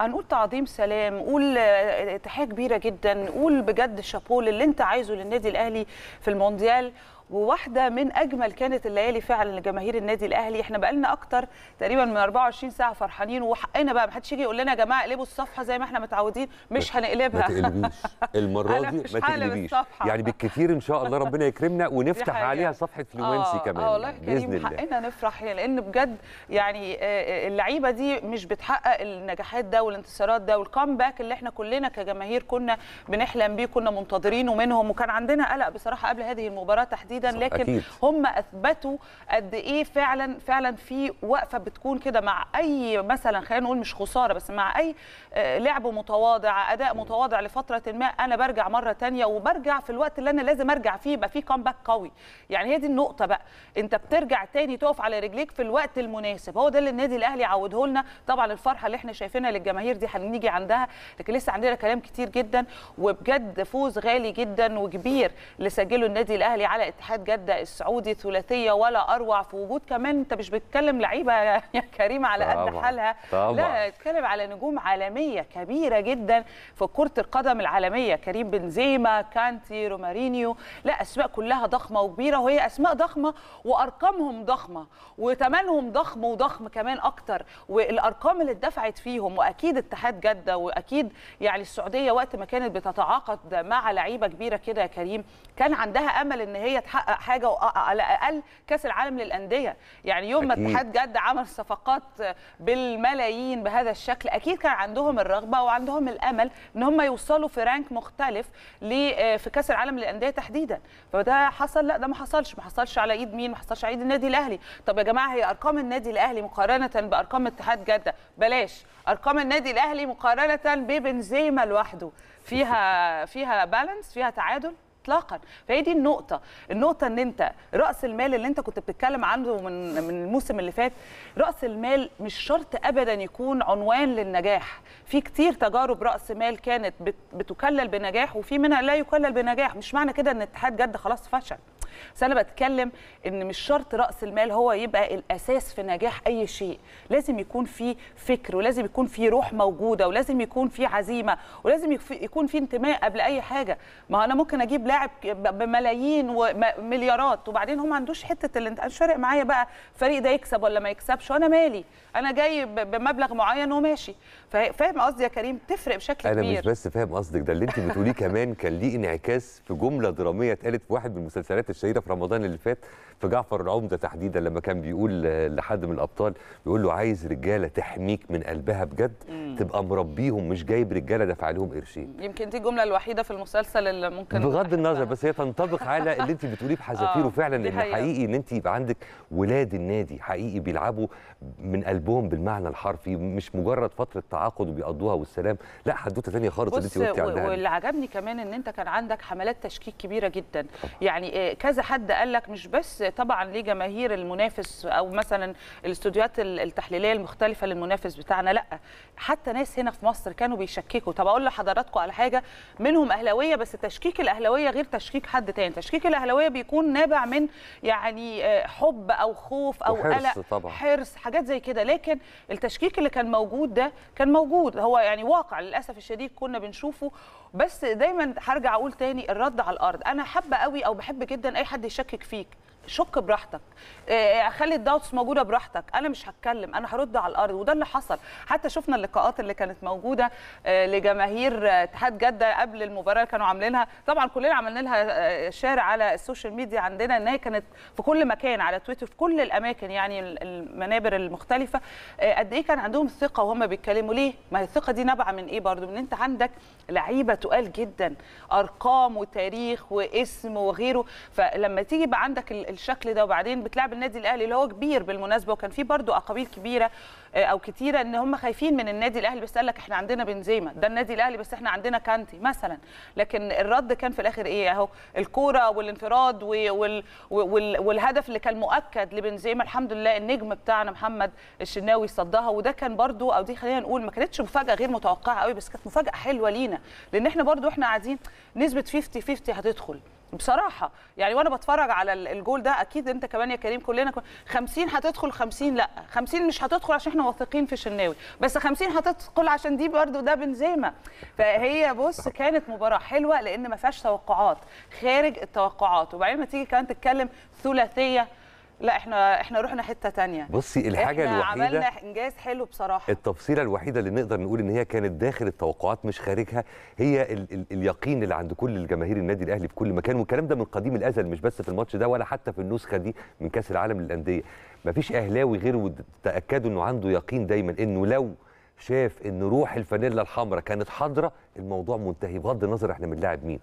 هنقول تعظيم سلام قول تحيه كبيره جدا قول بجد شابول اللي انت عايزه للنادي الاهلي في المونديال وواحده من اجمل كانت الليالي فعلا لجماهير النادي الاهلي احنا بقالنا اكتر تقريبا من 24 ساعه فرحانين وحقنا بقى ما حدش يجي يقول لنا يا جماعه اقلبوا الصفحه زي ما احنا متعودين مش هنقلبها ما تقلبيش المره دي ما تقلبيش يعني بالكتير ان شاء الله ربنا يكرمنا ونفتح عليها صفحه آه،, آه كمان آه والله يعني، كريم حقنا نفرح لان بجد يعني آه، آه، اللعيبه دي مش بتحقق النجاحات ده والانتصارات ده والكامباك اللي احنا كلنا كجماهير كنا بنحلم بيه كنا منتظرينه منهم وكان عندنا قلق بصراحه قبل هذه المباراه تحديدا تحديدا لكن أكيد. هم اثبتوا قد ايه فعلا فعلا في وقفه بتكون كده مع اي مثلا خلينا نقول مش خساره بس مع اي آه، لعب متواضع اداء متواضع لفتره ما انا برجع مره ثانيه وبرجع في الوقت اللي انا لازم ارجع فيه يبقى في كامباك قوي يعني هي دي النقطه بقى انت بترجع تاني تقف على رجليك في الوقت المناسب هو ده اللي النادي الاهلي عوده لنا طبعا الفرحه اللي احنا شايفينها للجماهير دي هنيجي عندها لكن لسه عندنا كلام كتير جدا وبجد فوز غالي جدا وكبير اللي سجله النادي الاهلي على اتحاد اتحاد جده السعودي ثلاثيه ولا اروع في وجود كمان انت مش بتتكلم لعيبه يا كريم على قد حالها طبعا. لا اتكلم على نجوم عالميه كبيره جدا في كره القدم العالميه كريم بنزيما كانتي رومارينيو لا اسماء كلها ضخمه وكبيره وهي اسماء ضخمه وارقامهم ضخمه وثمنهم ضخم وضخم كمان اكتر والارقام اللي اتدفعت فيهم واكيد اتحاد جده واكيد يعني السعوديه وقت ما كانت بتتعاقد مع لعيبه كبيره كده يا كريم كان عندها امل ان هي تحقق يحقق حاجه آه، آه، على الاقل كاس العالم للانديه يعني يوم ما اتحاد جد عمل صفقات بالملايين بهذا الشكل اكيد كان عندهم الرغبه وعندهم الامل ان هم يوصلوا في رانك مختلف آه، في كاس العالم للانديه تحديدا فده حصل لا ده ما حصلش ما حصلش على ايد مين ما حصلش على ايد النادي الاهلي طب يا جماعه هي ارقام النادي الاهلي مقارنه بارقام اتحاد جده بلاش ارقام النادي الاهلي مقارنه ببنزيما لوحده فيها فيها بالانس فيها تعادل اطلاقا فهي دي النقطه النقطه ان انت راس المال اللي انت كنت بتتكلم عنه من من الموسم اللي فات راس المال مش شرط ابدا يكون عنوان للنجاح في كتير تجارب راس مال كانت بتكلل بنجاح وفي منها لا يكلل بنجاح مش معنى كده ان اتحاد جد خلاص فشل بس انا بتكلم ان مش شرط راس المال هو يبقى الاساس في نجاح اي شيء لازم يكون في فكر ولازم يكون في روح موجوده ولازم يكون في عزيمه ولازم يكون في انتماء قبل اي حاجه ما انا ممكن اجيب لاعب بملايين ومليارات وبعدين هو ما عندوش حته اللي انت مش فارق معايا بقى الفريق ده يكسب ولا ما يكسبش وانا مالي انا جاي بمبلغ معين وماشي فاهم قصدي يا كريم تفرق بشكل أنا كبير انا مش بس فاهم قصدك ده اللي انت بتقوليه كمان كان ليه انعكاس في جمله دراميه اتقالت في واحد من مسلسلات الشهير السيده في رمضان اللي فات في جعفر العمده تحديدا لما كان بيقول لحد من الابطال بيقول له عايز رجاله تحميك من قلبها بجد تبقى مربيهم مش جايب رجاله دافع لهم قرشين يمكن دي الجمله الوحيده في المسلسل اللي ممكن بغض النظر بس هي تنطبق على اللي انت بتقوليه بحذافيره آه فعلا ان حقيقي ان انت يبقى عندك ولاد النادي حقيقي بيلعبوا من قلبهم بالمعنى الحرفي مش مجرد فتره تعاقد وبيقضوها والسلام لا حدوته ثانيه خالص اللي انت قلت عندها واللي عجبني كمان ان انت كان عندك حملات تشكيك كبيره جدا يعني آه، كذا حد قال لك مش بس طبعا ليه جماهير المنافس او مثلا الاستوديوهات التحليليه المختلفه للمنافس بتاعنا لا حتى ناس هنا في مصر كانوا بيشككوا طب اقول لحضراتكم على حاجه منهم اهلاويه بس تشكيك الاهلاويه غير تشكيك حد تاني تشكيك الاهلاويه بيكون نابع من يعني آه، حب او خوف او قلق طبعا. حرص حاجات زي كده لكن التشكيك اللي كان موجود ده كان موجود هو يعني واقع للاسف الشديد كنا بنشوفه بس دايما هرجع اقول تاني الرد على الارض انا حابه قوي او بحب جدا اي حد يشكك فيك شك براحتك آه، آه، خلي الداوتس موجوده براحتك انا مش هتكلم انا هرد على الارض وده اللي حصل حتى شفنا اللقاءات اللي كانت موجوده آه، لجماهير اتحاد جده قبل المباراه كانوا عاملينها طبعا كلنا عملنا لها شارع على السوشيال ميديا عندنا ان هي كانت في كل مكان على تويتر في كل الاماكن يعني المنابر المختلفه قد ايه كان عندهم ثقه وهم بيتكلموا ليه ما الثقه دي نابعه من ايه برضو من انت عندك لعيبه تقال جدا ارقام وتاريخ واسم وغيره فلما تيجي بقى عندك بالشكل ده وبعدين بتلعب النادي الاهلي اللي هو كبير بالمناسبه وكان في برضو اقاويل كبيره آه، او كتيره ان هم خايفين من النادي الاهلي بس قال لك احنا عندنا بنزيما ده النادي الاهلي بس احنا عندنا كانتي مثلا لكن الرد كان في الاخر ايه اهو الكوره والانفراد وال وال والهدف اللي كان مؤكد لبنزيما الحمد لله النجم بتاعنا محمد الشناوي صدها وده كان برضو او دي خلينا نقول ما كانتش مفاجاه غير متوقعه قوي بس كانت مفاجاه حلوه لينا لان احنا برضو احنا قاعدين نسبه 50 50 هتدخل بصراحه يعني وانا بتفرج على الجول ده اكيد انت كمان يا كريم كلنا 50 هتدخل 50 لا 50 مش هتدخل عشان احنا واثقين في شناوي بس 50 هتدخل عشان دي برده ده بنزيما فهي بص كانت مباراه حلوه لان ما فيهاش توقعات خارج التوقعات وبعدين ما تيجي كمان تتكلم ثلاثيه لا احنا احنا رحنا حته تانية بصي الحاجه احنا الوحيده عملنا انجاز حلو بصراحه التفصيله الوحيده اللي نقدر نقول ان هي كانت داخل التوقعات مش خارجها هي ال ال اليقين اللي عند كل الجماهير النادي الاهلي في كل مكان والكلام ده من قديم الازل مش بس في الماتش ده ولا حتى في النسخه دي من كاس العالم للانديه مفيش اهلاوي غيره تاكدوا انه عنده يقين دايما انه لو شاف ان روح الفانيلا الحمراء كانت حاضره الموضوع منتهي بغض النظر احنا بنلاعب مين